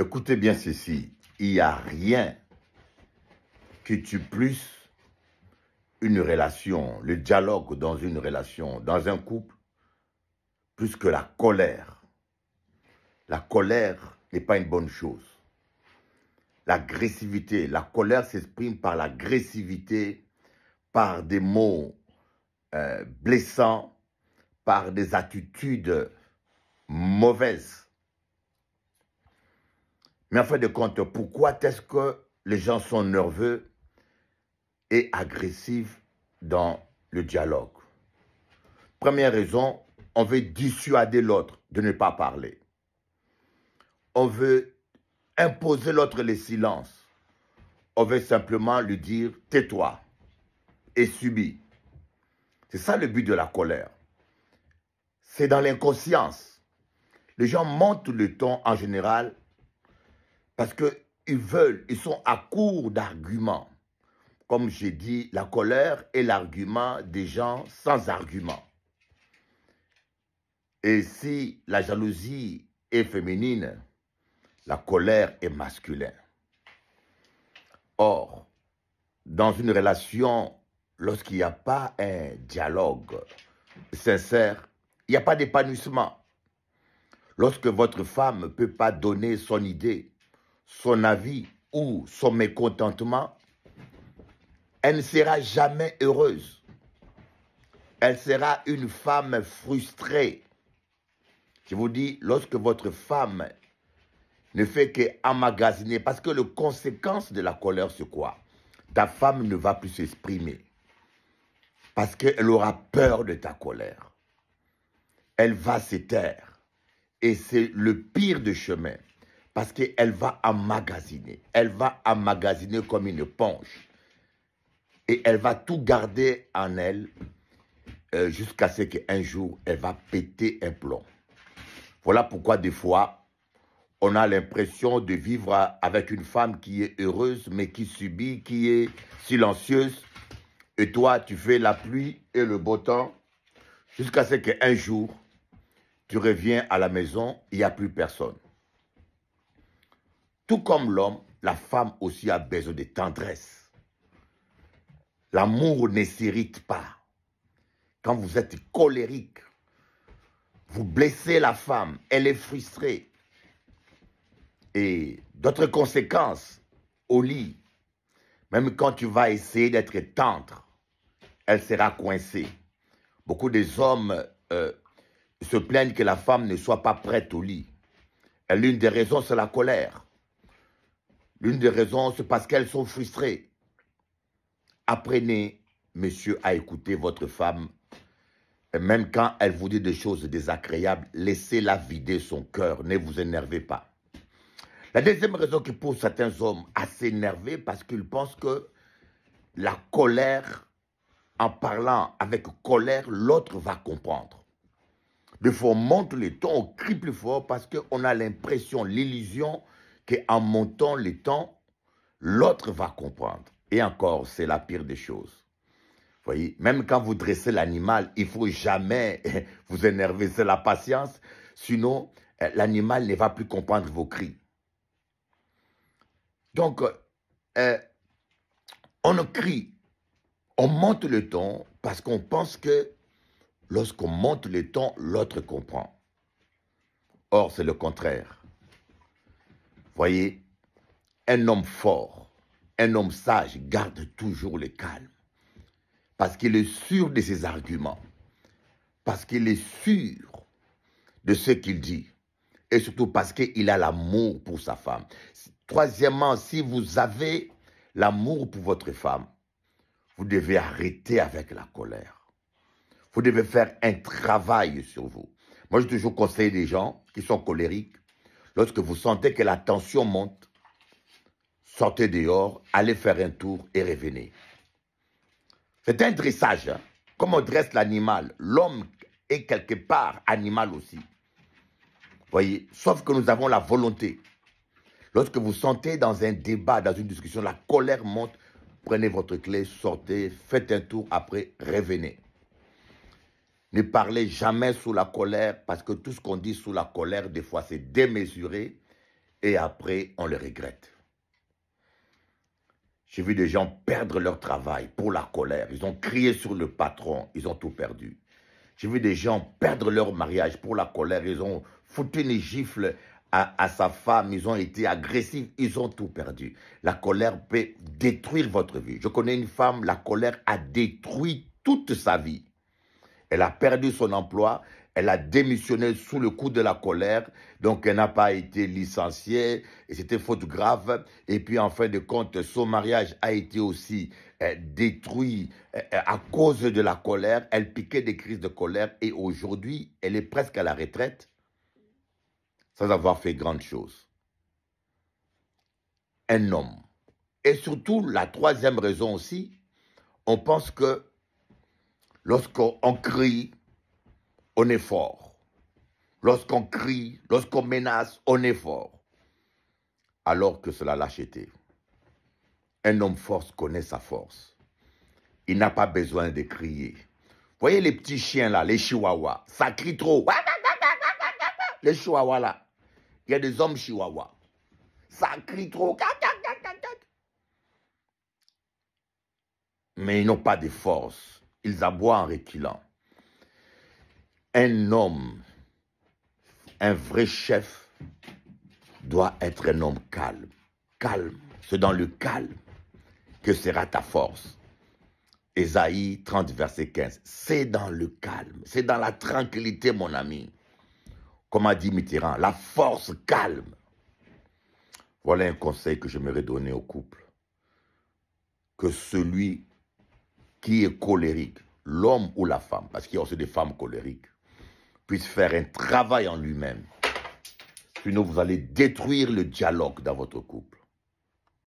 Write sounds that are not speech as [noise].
Écoutez bien ceci, il n'y a rien qui tue plus une relation, le dialogue dans une relation, dans un couple, plus que la colère. La colère n'est pas une bonne chose. L'agressivité, la colère s'exprime par l'agressivité, par des mots euh, blessants, par des attitudes mauvaises. Mais en fin de compte, pourquoi est-ce que les gens sont nerveux et agressifs dans le dialogue Première raison, on veut dissuader l'autre de ne pas parler. On veut imposer l'autre le silence. On veut simplement lui dire tais-toi et subis. C'est ça le but de la colère. C'est dans l'inconscience. Les gens montent le ton en général parce qu'ils veulent, ils sont à court d'arguments. Comme j'ai dit, la colère est l'argument des gens sans argument. Et si la jalousie est féminine, la colère est masculine. Or, dans une relation, lorsqu'il n'y a pas un dialogue sincère, il n'y a pas d'épanouissement. Lorsque votre femme ne peut pas donner son idée, son avis ou son mécontentement, elle ne sera jamais heureuse. Elle sera une femme frustrée. Je vous dis, lorsque votre femme ne fait qu'emmagasiner, parce que le conséquence de la colère, c'est quoi Ta femme ne va plus s'exprimer, parce qu'elle aura peur de ta colère. Elle va se taire, et c'est le pire des chemins parce qu'elle va emmagasiner. Elle va emmagasiner comme une ponche. Et elle va tout garder en elle euh, jusqu'à ce qu'un jour, elle va péter un plomb. Voilà pourquoi des fois, on a l'impression de vivre avec une femme qui est heureuse, mais qui subit, qui est silencieuse. Et toi, tu fais la pluie et le beau temps jusqu'à ce qu'un jour, tu reviens à la maison, il n'y a plus personne. Tout comme l'homme, la femme aussi a besoin de tendresse. L'amour ne s'irrite pas. Quand vous êtes colérique, vous blessez la femme, elle est frustrée. Et d'autres conséquences au lit, même quand tu vas essayer d'être tendre, elle sera coincée. Beaucoup des hommes euh, se plaignent que la femme ne soit pas prête au lit. l'une des raisons, c'est la colère. L'une des raisons, c'est parce qu'elles sont frustrées. Apprenez, monsieur, à écouter votre femme. même quand elle vous dit des choses désagréables, laissez-la vider son cœur, ne vous énervez pas. La deuxième raison qui pousse certains hommes à s'énerver, parce qu'ils pensent que la colère, en parlant avec colère, l'autre va comprendre. Des fois, on monte les tons, on crie plus fort parce qu'on a l'impression, l'illusion qu'en montant le temps, l'autre va comprendre. Et encore, c'est la pire des choses. Vous voyez, même quand vous dressez l'animal, il faut jamais [laughs] vous énerver, c'est la patience, sinon euh, l'animal ne va plus comprendre vos cris. Donc, euh, euh, on crie, on monte le temps, parce qu'on pense que lorsqu'on monte le temps, l'autre comprend. Or, c'est le contraire. Voyez, un homme fort, un homme sage garde toujours le calme. Parce qu'il est sûr de ses arguments. Parce qu'il est sûr de ce qu'il dit. Et surtout parce qu'il a l'amour pour sa femme. Troisièmement, si vous avez l'amour pour votre femme, vous devez arrêter avec la colère. Vous devez faire un travail sur vous. Moi, je toujours conseille des gens qui sont colériques Lorsque vous sentez que la tension monte, sortez dehors, allez faire un tour et revenez. C'est un dressage. Comment hein. Comme on dresse l'animal, l'homme est quelque part animal aussi. Voyez, sauf que nous avons la volonté. Lorsque vous sentez dans un débat, dans une discussion, la colère monte, prenez votre clé, sortez, faites un tour, après revenez. Ne parlez jamais sous la colère, parce que tout ce qu'on dit sous la colère, des fois, c'est démesuré, et après, on le regrette. J'ai vu des gens perdre leur travail pour la colère. Ils ont crié sur le patron, ils ont tout perdu. J'ai vu des gens perdre leur mariage pour la colère. Ils ont foutu une gifle à, à, sa femme, ils ont été agressifs, ils ont tout perdu. La colère peut détruire votre vie. Je connais une femme, la colère a détruit toute sa vie. Elle a perdu son emploi, elle a démissionné sous le coup de la colère, donc elle n'a pas été licenciée, et c'était faute grave. Et puis en fin de compte, son mariage a été aussi euh, détruit euh, à cause de la colère. Elle piquait des crises de colère, et aujourd'hui, elle est presque à la retraite, sans avoir fait grande chose. Un homme. Et surtout, la troisième raison aussi, on pense que Lorsqu'on crie, on est fort. Lorsqu'on crie, lorsqu'on menace, on est fort. Alors que cela la lâcheté. Un homme force connaît sa force. Il n'a pas besoin de crier. Voyez les petits chiens là, les chihuahuas, ça crie trop. [laughs] Les chihuahuas là, il y a des hommes chihuahuas. Ça crie trop. Mais ils n'ont pas de force ils aboient en Un homme, un vrai chef, doit être un homme calme. Calme. C'est dans le calme que sera ta force. Ésaïe 30, verset 15. C'est dans le calme, c'est dans la tranquillité, mon ami. Comme a dit Mitterrand, la force calme. Voilà un conseil que je j'aimerais donner au couple. Que celui qui est colérique, l'homme ou la femme, parce qu'il y a aussi des femmes colériques, puisse faire un travail en lui-même. Sinon, vous allez détruire le dialogue dans votre couple.